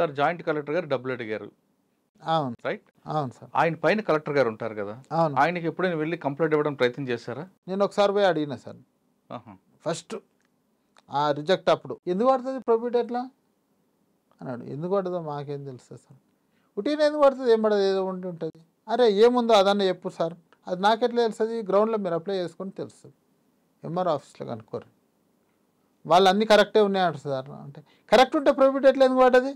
Sir joint collector గారు డబ్బులు అడిగారు అవును రైట్ అవును సార్ ఆయన పైన కలెక్టర్ గారు ఉంటారు కదా అవును ఆయనకి ఎప్పుడైనా వెళ్ళి కంప్లైంట్ ఇవ్వడం ప్రయత్నం చేశారా నేను ఒకసారి పోయి అడిగినా సార్ ఫస్ట్ ఆ రిజెక్ట్ అప్పుడు ఎందుకు పడుతుంది ప్రొఫిట్ ఎట్లా అన్నాడు ఎందుకు పడుతుందో మాకేం తెలుస్తుంది సార్ ఉటీన ఎందుకు పడుతుంది ఏం పడదు ఏదో ఉండి ఉంటుంది అరే ఏముందో అదన్న చెప్పు సార్ అది నాకెట్లా తెలుస్తుంది గ్రౌండ్లో మీరు అప్లై చేసుకొని తెలుస్తుంది ఎంఆర్ ఆఫీస్లో కనుక్కోరు వాళ్ళు అన్నీ కరెక్టే ఉన్నాయంట సార్ అంటే కరెక్ట్ ఉంటే ప్రొఫిట్ ఎట్లా ఎందుకు పడ్డది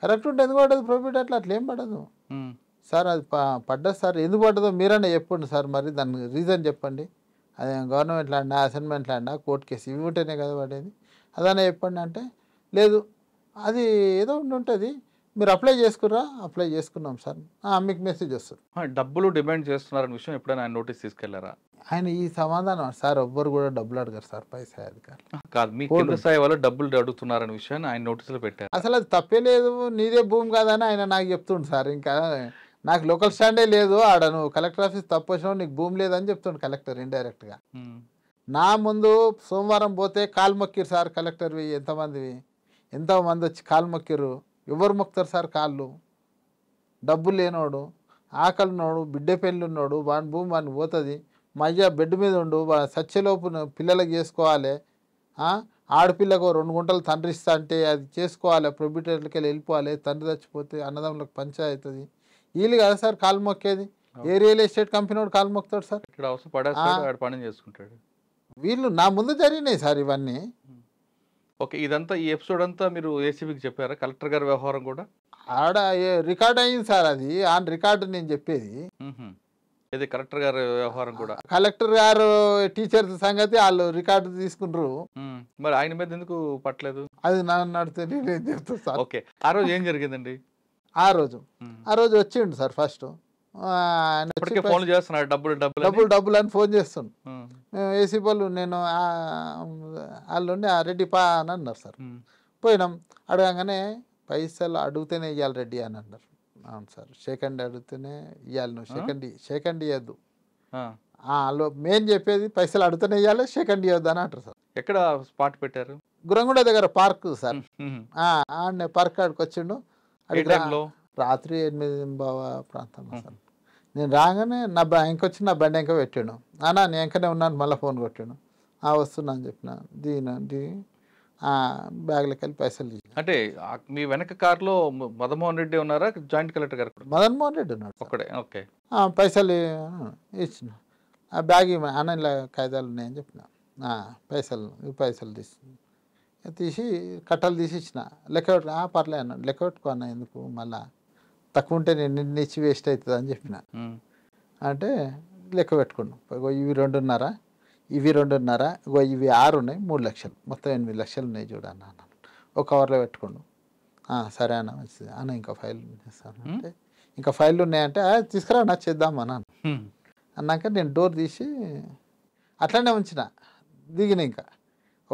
కరెక్ట్ hmm. ఉంటే ఎందుకు పడదు ప్రాఫిట్ అట్లా అట్లా ఏం పడదు సార్ అది పడ్డది సార్ ఎందుకు పడ్డదో మీరన్నా చెప్పండి సార్ మరి దాని రీజన్ చెప్పండి అది government land assignment land court case ఇవి ఉంటేనే కదా పడేది అదన్నా చెప్పండి అంటే లేదు అది ఏదో ఉంటుంది మీరు అప్లై చేసుకున్నారా అప్లై చేసుకున్నాం సార్ మీకు మెసేజ్ వస్తుంది డబ్బులు డిమాండ్ చేస్తున్నారనే విషయం ఎప్పుడైనా నోటీస్ తీసుకెళ్లారా ఆయన ఈ సమాధానం సార్ ఎవ్వరు కూడా డబ్బులు అడగారు సార్ పై స్థాయి అధికారులు కాదు మీ స్థాయి వాళ్ళు డబ్బులు అడుగుతున్నారనే విషయాన్ని ఆయన నోటీసులు పెట్టారు అసలు అది తప్పే లేదు నీదే భూమి కాదని ఆయన నాకు చెప్తుండు సార్ ఇంకా నాకు లోకల్ స్టాండే లేదు ఆడ నువ్వు కలెక్టర్ ఆఫీస్ తప్పు వచ్చినావు నీకు భూమి లేదని చెప్తుండు కలెక్టర్ ఇండైరెక్ట్గా నా ముందు సోమవారం పోతే కాలు మొక్కిరు సార్ కలెక్టర్వి ఎంతమందివి ఎంతోమంది వచ్చి కాలు మొక్కిరు ఎవరు మొక్కుతారు సార్ కాళ్ళు డబ్బులు లేనోడు ఆకలినోడు బిడ్డ పెళ్ళి ఉన్నాడు వాని భూమి వాడిని పోతుంది మయ్య బెడ్ మీద ఉండు సత్యలోపు పిల్లలకు చేసుకోవాలి ఆడపిల్లకు రెండు గుంటలు తండ్రి ఇస్తా అంటే అది చేసుకోవాలి ప్రొబిటర్లకి వెళ్ళి వెళ్ళిపోవాలి తండ్రి చచ్చిపోతే అన్నదమ్ములకు అవుతుంది వీళ్ళు కదా సార్ కాలు మొక్కేది ఏ రియల్ ఎస్టేట్ కంపెనీ వాడు కాలు మొక్కుతాడు సార్ ఇక్కడ అవసరం పని చేసుకుంటాడు వీళ్ళు నా ముందు జరిగినాయి సార్ ఇవన్నీ ఓకే ఇదంతా ఈ ఎపిసోడ్ అంతా మీరు ఏసీబీకి చెప్పారా కలెక్టర్ గారి వ్యవహారం కూడా ఆడ రికార్డ్ అయింది సార్ అది ఆన్ రికార్డు నేను చెప్పేది ఇది కలెక్టర్ గారు వ్యవహారం కూడా కలెక్టర్ గారు టీచర్ సంగతి వాళ్ళు రికార్డు తీసుకుంటారు మరి ఆయన మీద ఎందుకు పట్టలేదు అది నడితే సార్ ఓకే ఆ రోజు ఏం జరిగిందండి ఆ రోజు ఆ రోజు వచ్చిండు సార్ ఫస్ట్ ఫోన్ చేస్తున్నాడు డబ్బులు డబ్బులు డబ్బులు డబ్బులు అని ఫోన్ చేస్తుండు ఏసీ వాళ్ళు నేను వాళ్ళు ఆ రెడ్డి పా అని అన్నారు సార్ పోయినాం అడగంగానే పైసలు అడిగితేనే ఇవ్వాలి రెడ్డి అని అన్నారు అవును సార్ సెకండ్ అడిగితేనే ఇవ్వాలి నువ్వు సెకండ్ అండ్ సెకండ్ అండ్ ఇవ్వద్దు వాళ్ళు మెయిన్ చెప్పేది పైసలు అడుగుతూనే ఇవ్వాలి సెకండ్ అండ్ ఇవ్వద్దు అని అంటారు సార్ ఎక్కడ స్పాట్ పెట్టారు గురంగూడ దగ్గర పార్క్ సార్ ఆడనే పార్క్ ఆడికి వచ్చిండు రాత్రి ఎనిమిది బావా ప్రాంతంలో సార్ నేను రాగానే నా ఇంక వచ్చి నా బండి ఇంకా పెట్టాను అన్నా నేను ఇంకనే ఉన్నాను మళ్ళీ ఫోన్ కొట్టాను వస్తున్నా అని చెప్పిన దీని బ్యాగ్లకి వెళ్ళి పైసలు అంటే మీ వెనక కార్లో మదన్మోహన్ రెడ్డి ఉన్నారా జాయింట్ కలెక్టర్ గారు మదన్మోహన్ రెడ్డి ఉన్నాడు ఒక్కడే ఓకే పైసలు ఇచ్చిన ఆ బ్యాగ్ అన్నీ ఖాయిదాలు కాగితాలు ఉన్నాయని చెప్పిన పైసలు ఈ పైసలు తీసి తీసి కట్టలు తీసి ఇచ్చిన ఆ పర్లే అన్నాడు లెక్క అన్న ఎందుకు మళ్ళా తక్కువ ఉంటే నేను నిన్న ఇచ్చి వేస్ట్ అవుతుంది అని చెప్పిన అంటే లెక్క పెట్టుకున్నాం ఇవి రెండున్నారా ఇవి రెండున్నర ఇగో ఇవి ఆరు ఉన్నాయి మూడు లక్షలు మొత్తం ఎనిమిది లక్షలు ఉన్నాయి అన్న అన్నాను ఒక కవర్లో పెట్టుకోండు సరే అన్న మంచిది అన్న ఇంకా ఫైల్ చేస్తాను అంటే ఇంకా ఫైల్ ఉన్నాయంటే తీసుకురా నా చేద్దాం అన్నాను అన్నాక నేను డోర్ తీసి అట్లనే ఉంచిన దిగిన ఇంకా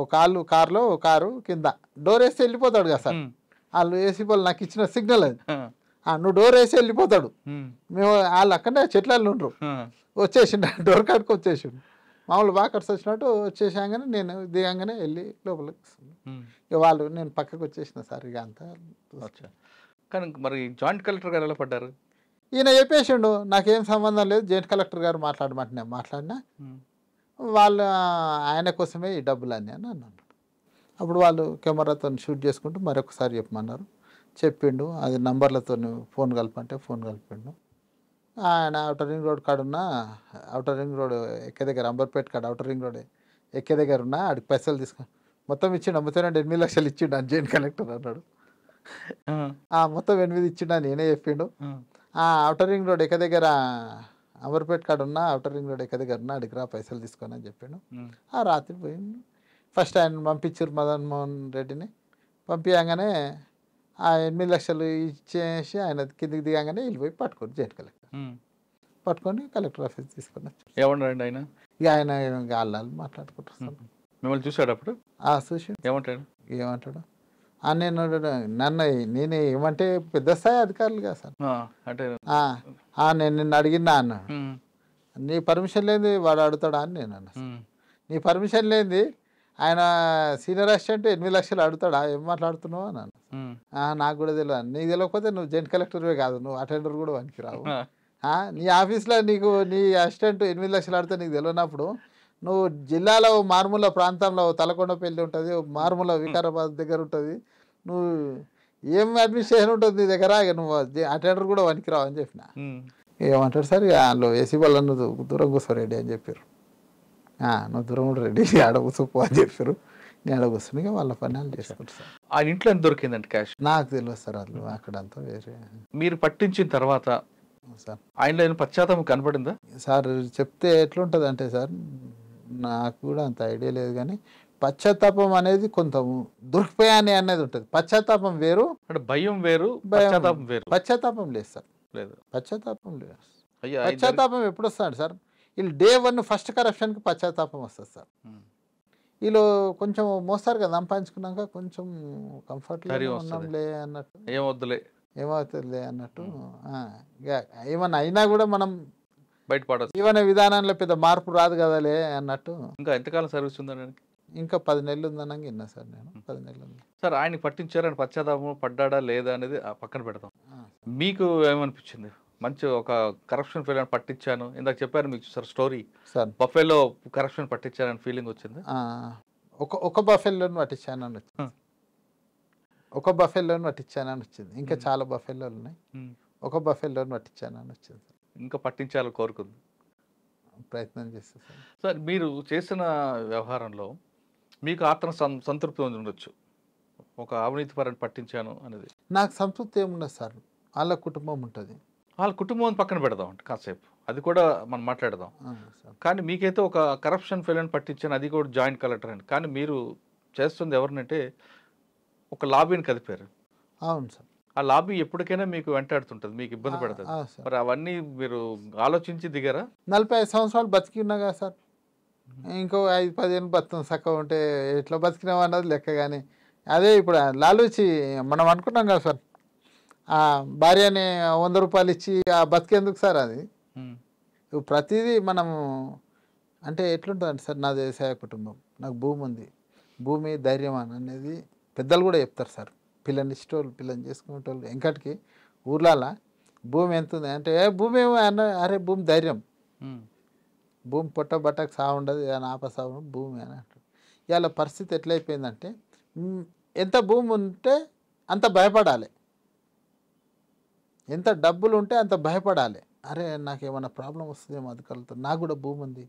ఒక కాళ్ళు కారులో ఒక కారు కింద డోర్ వేస్తే వెళ్ళిపోతాడు కదా సార్ వాళ్ళు వేసి వాళ్ళు నాకు ఇచ్చిన సిగ్నల్ అది నువ్వు డోర్ వేసి వెళ్ళిపోతాడు మేము వాళ్ళు అక్కడనే చెట్లలో ఉండరు వచ్చేసిండు డోర్ కాడికి వచ్చేసిండు మామూలు వాకర్స్ వచ్చినట్టు వచ్చేసాగానే నేను దిగంగానే వెళ్ళి లోపలికి వాళ్ళు నేను పక్కకు వచ్చేసిన సార్ ఇక అంతా కానీ మరి జాయింట్ కలెక్టర్ గారు ఎలా పడ్డారు ఈయన చెప్పేసిండు నాకేం సంబంధం లేదు జాయింట్ కలెక్టర్ గారు మాట్లాడమంటున్నా మాట్లాడినా వాళ్ళ ఆయన కోసమే ఈ డబ్బులు అని అని అన్నాడు అప్పుడు వాళ్ళు కెమెరాతో షూట్ చేసుకుంటూ మరొకసారి చెప్పమన్నారు చెప్పిండు అది నంబర్లతో ఫోన్ కలపంటే ఫోన్ కలిపిండు ఆయన అవుటర్ రింగ్ రోడ్ కాడ ఉన్న అవుటర్ రింగ్ రోడ్ ఎక్కే దగ్గర అంబర్పేట్ కాడ అవుటర్ రింగ్ రోడ్ ఎక్కే దగ్గర ఉన్న ఆడికి పైసలు తీసుకుని మొత్తం ఇచ్చిండు అమ్ముతున్నాడు ఎనిమిది లక్షలు ఇచ్చిండు అంజైన్ కలెక్టర్ అన్నాడు ఆ మొత్తం ఎనిమిది ఇచ్చిండు నేనే చెప్పిండు అవుటర్ రింగ్ రోడ్ ఎక్క దగ్గర అమర్పేట్ కాడ ఉన్న అవుటర్ రింగ్ రోడ్ ఎక్క దగ్గర ఉన్న అడిగి రా పైసలు తీసుకొని అని చెప్పిండు ఆ రాత్రి పోయిండు ఫస్ట్ ఆయన పంపించారు మదన్ మోహన్ రెడ్డిని పంపించగానే ఆ ఎనిమిది లక్షలు ఇచ్చేసి ఆయన కిందికి దిగాగానే వెళ్ళిపోయి పట్టుకొని కలెక్టర్ పట్టుకొని కలెక్టర్ ఆఫీస్ తీసుకుని వచ్చారు ఏమన్నారండి ఆయన ఇక ఆయన అల్లాలు మాట్లాడుకుంటారు మిమ్మల్ని చూశాడు అప్పుడు చూసి ఏమంటాడు ఏమంటాడు నేను నన్ను నేను ఏమంటే పెద్ద స్థాయి అధికారులు కదా సార్ అంటే నేను నిన్ను అడిగినా అన్న నీ పర్మిషన్ లేని వాడు అడుగుతాడా అని నేను అన్న నీ పర్మిషన్ లేని ఆయన సీనియర్ అసిస్టెంట్ ఎనిమిది లక్షలు అడుగుతాడా ఏం మాట్లాడుతున్నావు అని అన్న నాకు కూడా తెలియదు నీకు తెలియకపోతే నువ్వు జెంట్ కలెక్టర్వే కాదు నువ్వు అటెండర్ కూడా వానికి రావు నీ ఆఫీస్లో నీకు నీ అసిస్టెంట్ ఎనిమిది లక్షలు ఆడితే నీకు తెలియనప్పుడు నువ్వు జిల్లాలో మారుమూల ప్రాంతంలో తలకొండపల్లి ఉంటుంది మారుమూల వికారాబాద్ దగ్గర ఉంటుంది నువ్వు ఏం అడ్మినిస్ట్రేషన్ ఉంటుంది నీ దగ్గర నువ్వు అటెండర్ కూడా వనికిరావు అని చెప్పిన ఏమంటాడు సార్ వాళ్ళు ఏసీ వాళ్ళను దూరం కూర్చో రెడీ అని చెప్పారు నువ్వు దూరం కూడా రెడీ ఆడ కూర్చోపో అని చెప్పారు నేను ఆడ వాళ్ళ పని వాళ్ళు చేసుకుంటారు సార్ ఆ ఇంట్లో దొరికిందండి క్యాష్ నాకు తెలియదు సార్ అందులో అక్కడ అంతా వేరే మీరు పట్టించిన తర్వాత సార్ ఆయన పశ్చాత్తం కనపడిందా సార్ చెప్తే ఎట్లుంటుంది అంటే సార్ నాకు కూడా అంత ఐడియా లేదు కానీ పశ్చాత్తాపం అనేది కొంత దుర్భయాన్ని అనేది ఉంటుంది పశ్చాత్తాపం వేరు అంటే భయం వేరు పశ్చాత్తాపం వేరు పశ్చాత్తాపం లేదు సార్ లేదు పశ్చాత్తాపం లేదు పశ్చాత్తాపం ఎప్పుడు వస్తాడు సార్ వీళ్ళు డే వన్ ఫస్ట్ కరప్షన్కి పశ్చాత్తాపం వస్తుంది సార్ వీళ్ళు కొంచెం మోస్తారు కదా సంపాదించుకున్నాక కొంచెం కంఫర్ట్ ఉన్నాంలే అన్నట్టు ఏమొద్దులే ఏమవుతుంది అన్నట్టు ఏమన్నా అయినా కూడా మనం బయటపడదు జీవన విధానంలో పెద్ద మార్పు రాదు కదలే అన్నట్టు ఇంకా ఎంతకాలం సర్వీస్ ఉందనడానికి ఇంకా పది నెలలు ఉందనంగా విన్నా సార్ నేను పది నెలలు ఉంది సార్ ఆయన పట్టించారు ఆయన పశ్చాత్తాపం పడ్డా లేదా అనేది పక్కన పెడతాం మీకు ఏమనిపించింది మంచి ఒక కరప్షన్ ఫీల్ పట్టించాను ఇందాక చెప్పారు మీకు సార్ స్టోరీ సార్ బఫేలో కరప్షన్ పట్టించారని ఫీలింగ్ వచ్చింది ఒక ఒక బఫేలోని పట్టించాను అని ఒక బఫెల్లోని పట్టించానని వచ్చింది ఇంకా చాలా బఫెల్లో ఉన్నాయి ఒక బఫెల్లోని పట్టించానని వచ్చింది ఇంకా పట్టించాలని కోరుకుంది ప్రయత్నం చేస్తాను సార్ మీరు చేసిన వ్యవహారంలో మీకు ఆత్మ సంతృప్తి ఉండొచ్చు ఒక అవినీతి పట్టించాను అనేది నాకు సంతృప్తి ఏముండదు సార్ వాళ్ళ కుటుంబం ఉంటుంది వాళ్ళ కుటుంబం పక్కన పెడదాం కాసేపు అది కూడా మనం మాట్లాడదాం కానీ మీకైతే ఒక కరప్షన్ ఫెయిల్ అని పట్టించాను అది కూడా జాయింట్ కలెక్టర్ అండి కానీ మీరు చేస్తుంది ఎవరినంటే ఒక లాబీని కలిపారు అవును సార్ ఆ లాబీ ఎప్పటికైనా మీకు వెంటాడుతుంటది మీకు ఇబ్బంది పడుతుంది మరి అవన్నీ మీరు ఆలోచించి దిగారా నలభై ఐదు సంవత్సరాలు బతికి ఉన్నా కదా సార్ ఇంకో ఐదు పదిహేను బతుకుతాం చక్కగా ఉంటే ఎట్లా బతికినావు అన్నది లెక్క కానీ అదే ఇప్పుడు లాలూచి మనం అనుకున్నాం కదా సార్ ఆ భార్యని వంద రూపాయలు ఇచ్చి ఆ బతికేందుకు సార్ అది ప్రతిదీ మనము అంటే ఎట్లుంటుందండి సార్ నా వ్యవసాయ కుటుంబం నాకు భూమి ఉంది భూమి ధైర్యం అనేది పెద్దలు కూడా చెప్తారు సార్ పిల్లని ఇచ్చేటోళ్ళు పిల్లని చేసుకునేటోళ్ళు ఇంకటికి ఊర్లాల భూమి ఎంత ఉంది అంటే ఏ భూమి అన్న అరే భూమి ధైర్యం భూమి పొట్ట బట్టకు సా ఉండదు ఏదైనా ఆపసా భూమి అని అంటారు ఇవాళ పరిస్థితి ఎట్లయిపోయిందంటే ఎంత భూమి ఉంటే అంత భయపడాలి ఎంత డబ్బులు ఉంటే అంత భయపడాలి అరే నాకు ఏమైనా ప్రాబ్లం వస్తుందేమో అధికారులతో నాకు కూడా భూమి ఉంది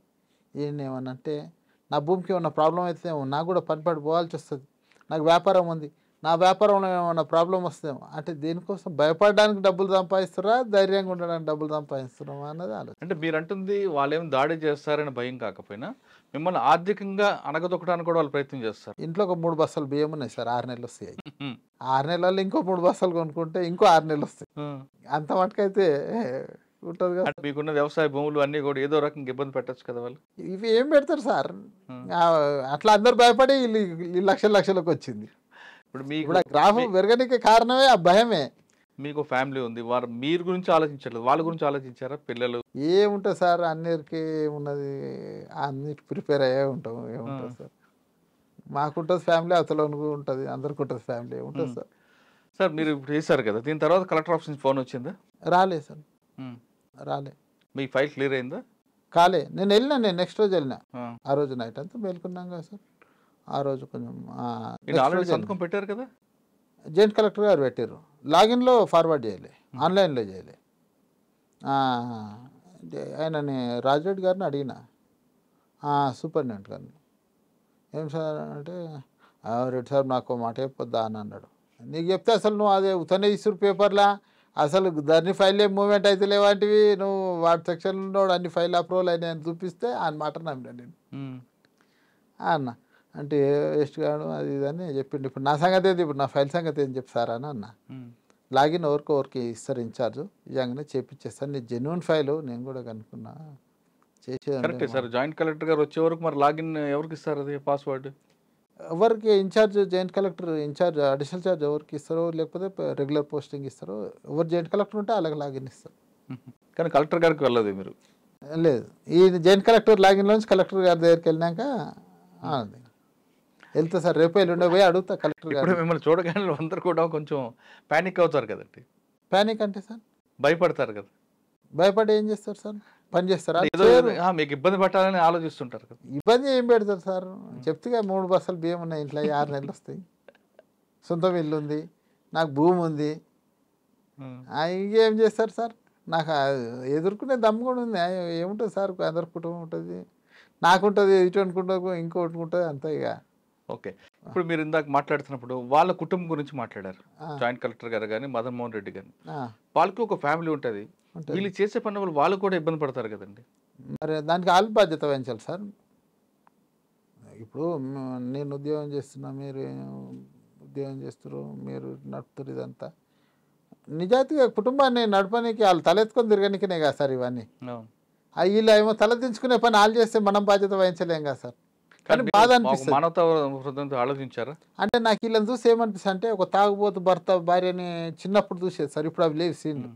ఏమన్నా అంటే నా భూమికి ఏమన్నా ప్రాబ్లం అయితే నాకు కూడా పనిపడి పోవాల్సి వస్తుంది నాకు వ్యాపారం ఉంది నా వ్యాపారంలో ఏమైనా ప్రాబ్లం వస్తుందేమో అంటే దీనికోసం భయపడడానికి డబ్బులు సంపాదిస్తురా ధైర్యంగా ఉండడానికి డబ్బులు సంపాదిస్తున్నామా అన్నది ఆలోచన అంటే మీరు అంటుంది వాళ్ళేం దాడి చేస్తారని భయం కాకపోయినా మిమ్మల్ని ఆర్థికంగా అనగదొక్కడానికి కూడా వాళ్ళు ప్రయత్నం చేస్తారు ఇంట్లో ఒక మూడు బస్సులు బియ్యం ఉన్నాయి సార్ ఆరు నెలలు వస్తాయి ఆరు నెలల్లో ఇంకో మూడు బస్సులు కొనుక్కుంటే ఇంకో ఆరు నెలలు వస్తాయి అంత మటుకైతే ఉంటుంది కదా మీకున్న వ్యవసాయ భూములు అన్ని కూడా ఏదో రకంగా ఇబ్బంది పెట్టచ్చు కదా వాళ్ళు ఇవి ఏం పెడతారు సార్ అట్లా అందరు భయపడి లక్షల లక్షలకు వచ్చింది ఇప్పుడు మీ కూడా గ్రామం పెరగడానికి కారణమే ఆ భయమే మీకు ఫ్యామిలీ ఉంది వారు మీరు గురించి ఆలోచించలేదు వాళ్ళ గురించి ఆలోచించారా పిల్లలు ఏముంటుంది సార్ అన్నిటికి ఉన్నది అన్ని ప్రిపేర్ అయ్యే ఉంటాం ఏముంటుంది సార్ మాకుంటుంది ఫ్యామిలీ అతలో ఉంటుంది అందరికి ఉంటుంది ఫ్యామిలీ ఉంటుంది సార్ సార్ మీరు ఇప్పుడు చేశారు కదా దీని తర్వాత కలెక్టర్ ఆఫీస్ ఫోన్ వచ్చిందా రాలేదు సార్ రాలే మీ ఫైల్ క్లియర్ అయిందా కాలే నేను వెళ్ళినా నేను నెక్స్ట్ రోజు వెళ్ళినా ఆ రోజు నైట్ అంతా మేల్కున్నాం కదా సార్ ఆ రోజు కొంచెం పెట్టారు కదా జాయింట్ కలెక్టర్ గారు పెట్టారు లాగిన్లో ఫార్వర్డ్ చేయాలి ఆన్లైన్లో చేయలే ఆయనని రాజరెడ్డి గారిని అడిగిన సూపరింటెండెంట్ గారిని ఏం సార్ అంటే రెడ్డి సార్ నాకు మాట చెప్పొద్దా అని అన్నాడు నీకు చెప్తే అసలు నువ్వు అదే ఉతనే ఇస్తురు పేపర్లా అసలు దాన్ని ఫైలే మూమెంట్ అయితే లేవంటివి నువ్వు వాటి సెక్షన్లో అన్ని ఫైల్ అప్రూవల్ అయినాయని చూపిస్తే ఆయన మాట నమ్మినా నేను అన్న అంటే వేస్ట్ కాదు అది ఇదని చెప్పిండు ఇప్పుడు నా సంగతి ఏది ఇప్పుడు నా ఫైల్ సంగతి ఏం చెప్తారా అని అన్న లాగిన్ ఎవరికి ఎవరికి ఇస్తారు ఇన్ఛార్జ్ ఇవ్వగానే చేపించేస్తాను నీ జెన్యున్ ఫైల్ నేను కూడా కనుక్కున్నా చేసేది సార్ జాయింట్ కలెక్టర్ గారు వచ్చే వరకు మరి లాగిన్ ఎవరికి ఇస్తారు అది పాస్వర్డ్ ఎవరికి incharge joint collector incharge additional charge ఎవరికి ఇస్తారో లేకపోతే రెగ్యులర్ పోస్టింగ్ ఇస్తారో ఎవరు జాయింట్ కలెక్టర్ ఉంటే అలాగే లాగిన్ ఇస్తారు కానీ కలెక్టర్ గారికి వెళ్ళదు మీరు లేదు ఈ జాయింట్ కలెక్టర్ లాగిన్లోంచి కలెక్టర్ గారి దగ్గరికి వెళ్ళినాక వెళ్తా సార్ రేపు ఎల్లుండే పోయి అడుగుతా కలెక్టర్ గారు మిమ్మల్ని చూడగానే అందరు కూడా కొంచెం ప్యానిక్ అవుతారు కదండి ప్యానిక్ అంటే సార్ భయపడతారు కదా భయపడి ఏం చేస్తారు సార్ పనిచేస్తారా ఏదో మీకు ఇబ్బంది పట్టాలని ఆలోచిస్తుంటారు ఇబ్బంది ఏం పెడతారు సార్ చెప్తే మూడు బస్సులు బియ్యం ఉన్నాయి ఇంట్లో ఆరు నెలలు వస్తాయి సొంతం ఇల్లు ఉంది నాకు భూమి ఉంది ఇంకేం చేస్తారు సార్ నాకు ఎదుర్కొనే దమ్ము కూడా ఉంది ఏముంటుంది సార్ అందరు కుటుంబం ఉంటుంది నాకుంటుంది ఇటు అనుకుంటుంది ఇంకోటి ఉంటుంది అంతే ఇక ఓకే ఇప్పుడు మీరు ఇందాక మాట్లాడుతున్నప్పుడు వాళ్ళ కుటుంబం గురించి మాట్లాడారు జాయింట్ కలెక్టర్ గారు కానీ మదన్మోహన్ రెడ్డి గారు వాళ్ళకి ఒక ఫ్యామిలీ ఉంటుంది వీళ్ళు చేసే పని వాళ్ళు వాళ్ళు కూడా ఇబ్బంది పడతారు కదండి మరి దానికి వాళ్ళు బాధ్యత వహించాలి సార్ ఇప్పుడు నేను ఉద్యోగం చేస్తున్నా మీరు ఉద్యోగం చేస్తారు మీరు నడుపుతారు ఇదంతా నిజాయితీగా కుటుంబాన్ని నడపడానికి వాళ్ళు తలెత్తుకొని తిరగనికనే కదా సార్ ఇవన్నీ వీళ్ళు ఏమో తలదించుకునే పని వాళ్ళు చేస్తే మనం బాధ్యత వహించలేం కదా సార్ కానీ బాధ అనిపిస్తుంది ఆలోచించారా అంటే నాకు వీళ్ళని చూసి ఏమనిపిస్తుంది అంటే ఒక తాగుబోతు భర్త భార్యని చిన్నప్పుడు చూసేది సార్ ఇప్పుడు అవి లేవు సీన్లు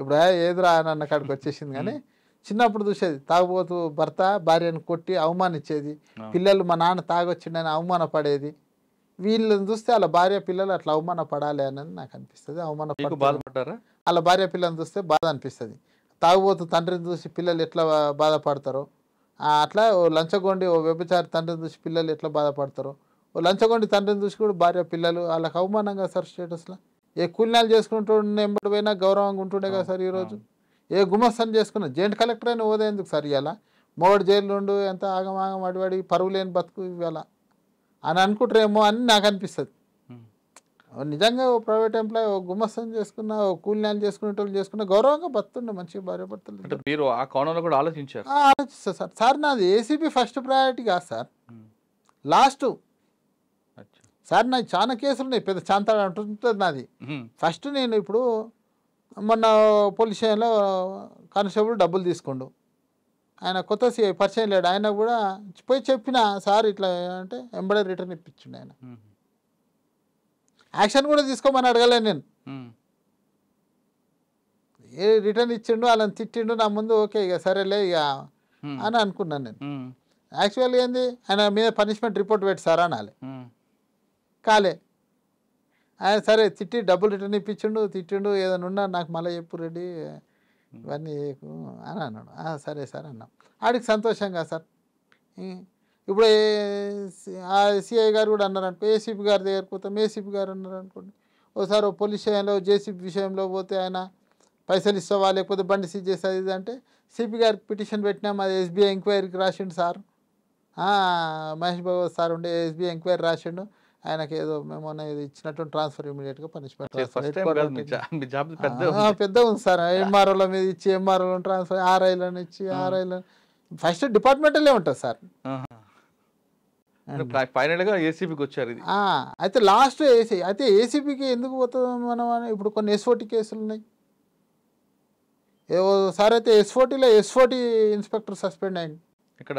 ఇప్పుడు ఏదిరా అన్న కాడికి వచ్చేసింది కానీ చిన్నప్పుడు చూసేది తాగుబోతు భర్త భార్యను కొట్టి అవమానించేది పిల్లలు మా నాన్న తాగొచ్చిండని అవమానపడేది వీళ్ళని చూస్తే వాళ్ళ భార్య పిల్లలు అట్లా అవమాన పడాలి అని నాకు అనిపిస్తుంది అవమాన వాళ్ళ భార్య పిల్లల్ని చూస్తే బాధ అనిపిస్తుంది తాగుబోతు తండ్రిని చూసి పిల్లలు ఎట్లా బాధపడతారో అట్లా ఓ లంచగొండి ఓ వ్యభిచారి తండ్రిని చూసి పిల్లలు ఎట్లా బాధపడతారో ఓ లంచగొండి తండ్రిని చూసి కూడా భార్య పిల్లలు వాళ్ళకి అవమానంగా సార్ స్టేటస్లో ఏ కూలినాలు చేసుకుంటుండే ఎంబడి పోయినా గౌరవంగా ఉంటుండే కదా సార్ ఈరోజు ఏ గుమస్తాన్ని చేసుకున్నా జాయింట్ కలెక్టర్ అయినా ఓదే ఎందుకు సార్ ఇవాళ మోడు జైలు ఉండు ఎంత ఆగమాగం అడివాడి పరువు లేని బతుకు ఇవాళ అని అనుకుంటారేమో అని నాకు అనిపిస్తుంది నిజంగా ఓ ప్రైవేట్ ఎంప్లాయీ ఓ గుమస్తం చేసుకున్న ఓ కూలినాలు చేసుకునేటోళ్ళు చేసుకున్న గౌరవంగా బతుండే భార్య భార్యభర్తలు మీరు ఆ కోణంలో కూడా ఆలోచించారు ఆలోచిస్తా సార్ సార్ నాది ఏసీబీ ఫస్ట్ ప్రయారిటీ కాదు సార్ లాస్ట్ సార్ నా చాలా కేసులు ఉన్నాయి పెద్ద చాంతాడు అంటుంటుంది నాది ఫస్ట్ నేను ఇప్పుడు మొన్న పోలీస్ స్టేషన్లో కానిస్టేబుల్ డబ్బులు తీసుకుండు ఆయన కొత్త పరిచయం లేడు ఆయన కూడా పోయి చెప్పిన సార్ ఇట్లా అంటే ఎంబడే రిటర్న్ ఇప్పించండి ఆయన యాక్షన్ కూడా తీసుకోమని అడగలే నేను ఏ రిటర్న్ ఇచ్చిండు వాళ్ళని తిట్టిండు నా ముందు ఓకే ఇక సరేలే ఇక అని అనుకున్నాను నేను యాక్చువల్గా ఏంది ఆయన మీద పనిష్మెంట్ రిపోర్ట్ పెట్టి సార్ అనాలి కాలే ఆయన సరే తిట్టి డబ్బులు రిటర్న్ ఇప్పించిండు తిట్టిండు ఏదైనా ఉన్నా నాకు మళ్ళీ చెప్పు రెడ్డి ఇవన్నీ చేయకు అని అన్నాడు సరే సార్ అన్నాం ఆడికి సంతోషంగా సార్ ఇప్పుడు సిఐ గారు కూడా అన్నారనుకో ఏసీపీ గారి దగ్గర పోతాం ఏసీపీ గారు అన్నారనుకోండి ఓసారి పోలీస్ విషయంలో జేసీపీ విషయంలో పోతే ఆయన పైసలు ఇస్తావా లేకపోతే బండి సీజ్ చేస్తుంది అంటే సిపి గారికి పిటిషన్ పెట్టినాం అది ఎస్బీఐ ఎంక్వైరీకి రాసిండు సార్ మహేష్ భగవత్ సార్ ఉండే ఎస్బీఐ ఎంక్వైరీ రాసిండు ఆయనకి ఏదో మేము ఇది ఇచ్చినట్టు ట్రాన్స్ఫర్ ఇమీడియట్ గా పనిష్మెంట్ పెద్ద ఉంది సార్ ఎంఆర్ఓల మీద ఇచ్చి ఎంఆర్ఓ ట్రాన్స్ఫర్ ఆర్ఐలను ఇచ్చి ఆర్ఐలను ఫస్ట్ డిపార్ట్మెంటలే ఉంటుంది సార్ ఫైనల్ గా ఏసీబీకి వచ్చారు ఇది అయితే లాస్ట్ ఏసీ అయితే ఏసీబీకి ఎందుకు పోతుంది మనం ఇప్పుడు కొన్ని ఎస్ఓటి కేసులు ఉన్నాయి సార్ అయితే ఎస్ఓటీలో ఎస్ఓటీ ఇన్స్పెక్టర్ సస్పెండ్ అయింది ఇక్కడ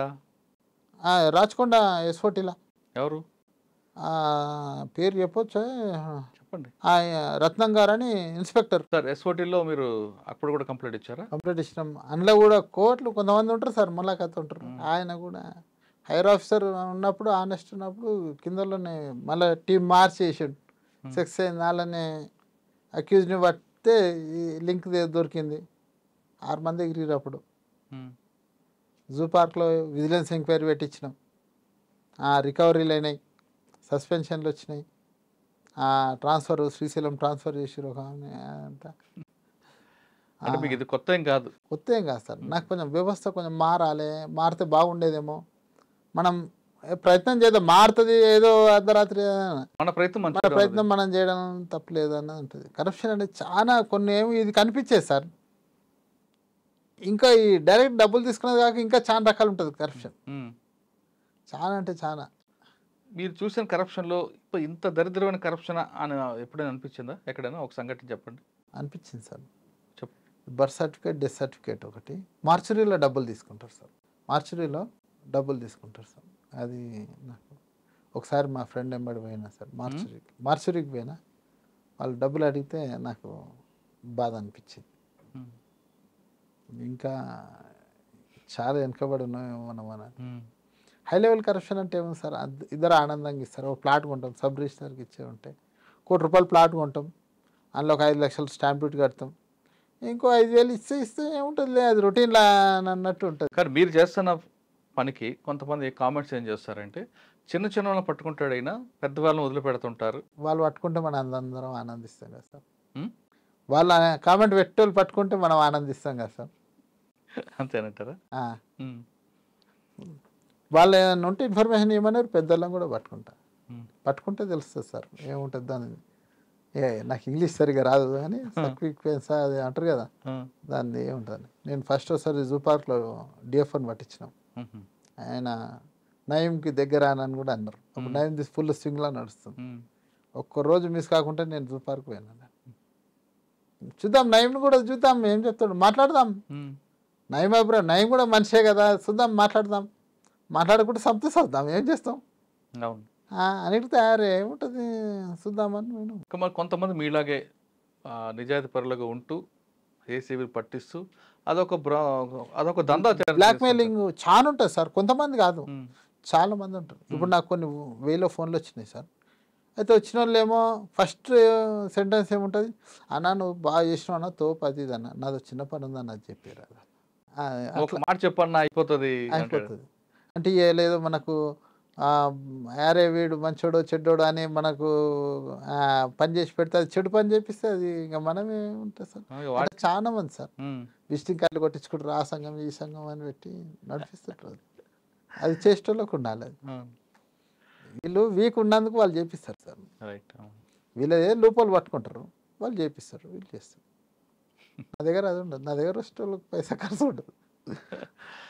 రాచకొండ ఎస్ఓటీలో ఎవరు పేరు చెప్పొచ్చా చెప్పండి ఆయన రత్నం గారు అని ఇన్స్పెక్టర్ సార్ ఎస్ఓటీలో మీరు అప్పుడు కూడా కంప్లైంట్ ఇచ్చారా కంప్లైంట్ ఇచ్చినాం అందులో కూడా కోట్లు కొంతమంది ఉంటారు సార్ మళ్ళాకత్త ఉంటారు ఆయన కూడా హైర్ ఆఫీసర్ ఉన్నప్పుడు ఆనెస్ట్ ఉన్నప్పుడు కిందలోనే మళ్ళా టీం మార్చేసాడు సెక్స్ అయింది అలానే అక్యూజ్ని పట్టితే ఈ లింక్ దొరికింది ఆరు మంది ఎగిరిరు అప్పుడు జూ పార్క్లో విజిలెన్స్ ఎంక్వైరీ పెట్టించినాం రికవరీలు అయినాయి సస్పెన్షన్లు వచ్చినాయి ట్రాన్స్ఫర్ శ్రీశైలం ట్రాన్స్ఫర్ చేసిరు అంతా మీకు ఇది కొత్త ఏం కాదు కొత్త ఏం కాదు సార్ నాకు కొంచెం వ్యవస్థ కొంచెం మారాలి మారితే బాగుండేదేమో మనం ప్రయత్నం చేద్దాం మారుతుంది ఏదో అర్ధరాత్రి మన ప్రయత్నం మన ప్రయత్నం మనం చేయడం తప్పలేదు అని ఉంటుంది కరప్షన్ అనేది చాలా కొన్ని ఏమి ఇది కనిపించేది సార్ ఇంకా ఈ డైరెక్ట్ డబ్బులు తీసుకునేది కాక ఇంకా చాలా రకాలు ఉంటుంది కరప్షన్ చాలా అంటే చాలా మీరు చూసిన కరప్షన్లో ఇప్పుడు ఇంత దరిద్రమైన కరప్షన్ అని ఎప్పుడైనా అనిపించిందా ఎక్కడైనా ఒక సంఘటన చెప్పండి అనిపించింది సార్ చెప్పు బర్త్ సర్టిఫికేట్ డెత్ సర్టిఫికేట్ ఒకటి మార్చురీలో డబ్బులు తీసుకుంటారు సార్ మార్చురీలో డబ్బులు తీసుకుంటారు సార్ అది నాకు ఒకసారి మా ఫ్రెండ్ ఎంబడి పోయినా సార్ మార్చురీకి మార్చురీకి పోయినా వాళ్ళు డబ్బులు అడిగితే నాకు బాధ అనిపించింది ఇంకా చాలా వెనుకబడి ఏమో మనం హై లెవెల్ కరప్షన్ అంటే ఏమో సార్ ఇద్దరు ఆనందంగా ఇస్తారు ఒక ప్లాట్ కొంటాం సబ్ రిజిస్టర్కి ఇచ్చే ఉంటే కోటి రూపాయలు ప్లాట్ కొంటాం అందులో ఒక ఐదు లక్షలు స్టాంప్ డ్యూటీ కడతాం ఇంకో ఐదు వేలు ఇస్తే ఇస్తే ఏముంటుంది అది రొటీన్ అన్నట్టు ఉంటుంది కానీ మీరు చేస్తున్న పనికి కొంతమంది కామెంట్స్ ఏం చేస్తారంటే చిన్న చిన్న వాళ్ళని పట్టుకుంటాడైనా వాళ్ళని వదిలిపెడుతుంటారు వాళ్ళు పట్టుకుంటే మనం అందరం ఆనందిస్తాం కదా సార్ వాళ్ళ కామెంట్ పెట్టేళ్ళు పట్టుకుంటే మనం ఆనందిస్తాం కదా సార్ అంతేనంటారా వాళ్ళు ఏమైనా ఉంటే ఇన్ఫర్మేషన్ ఇవ్వమన్నారు పెద్దలను కూడా పట్టుకుంటా పట్టుకుంటే తెలుస్తుంది సార్ ఏముంటుంది దాని ఏ నాకు ఇంగ్లీష్ సరిగా రాదు కానీ సర్క్విక్వెన్స్ అది అంటారు కదా దాన్ని ఏముంటుంది నేను ఫస్ట్ ఒకసారి జూ పార్క్లో డిఎఫ్ఓని పట్టించినాం ఆయన నయంకి దగ్గర అని కూడా అన్నారు అప్పుడు నయం తీసి ఫుల్ స్వింగ్లా నడుస్తుంది ఒక్క రోజు మిస్ కాకుండా నేను జూ పార్క్ పోయినా చూద్దాం నయంని కూడా చూద్దాం ఏం చెప్తాడు మాట్లాడదాం నయం అభిప్రాయం నయం కూడా మనిషే కదా చూద్దాం మాట్లాడదాం మాట్లాడకుండా సంతోష చూద్దాం ఏం చేస్తాం అవును అన్నిటి తయారే ఏముంటుంది చూద్దామని నేను మరి కొంతమంది మీలాగే నిజాయితీ పరులుగా ఉంటూ ఏసీబీ పట్టిస్తూ అదొక అదొక దందా బ్లాక్మెయిలింగ్ చాలా ఉంటుంది సార్ కొంతమంది కాదు చాలా మంది ఉంటారు ఇప్పుడు నాకు కొన్ని వేలో ఫోన్లు వచ్చినాయి సార్ అయితే వచ్చిన వాళ్ళు ఏమో ఫస్ట్ సెంటెన్స్ ఏముంటుంది అన్న నువ్వు బాగా చేసినావు అన్న తో ఇది అన్న నాది చిన్న పని ఉందన్న చెప్పారు మాట చెప్పన్నా అయిపోతుంది అయిపోతుంది అంటే లేదు మనకు యారే వీడు మంచోడో చెడ్డోడు అని మనకు పని చేసి పెడితే అది చెడు పని చేపిస్తే అది ఇంకా మనమే ఉంటుంది సార్ చాలా మంది సార్ విజిటింగ్ కార్డు కొట్టించుకుంటారు ఆ సంఘం ఈ సంఘం అని పెట్టి నడిపిస్తారు అది చేసేటోళ్ళకు ఉండాలి అది వీళ్ళు వీక్ ఉన్నందుకు వాళ్ళు చేపిస్తారు సార్ వీళ్ళదే లోపాలు పట్టుకుంటారు వాళ్ళు చేపిస్తారు వీళ్ళు చేస్తారు నా దగ్గర అది ఉండదు నా దగ్గర వచ్చేటోళ్ళకి పైసా ఖర్చు ఉండదు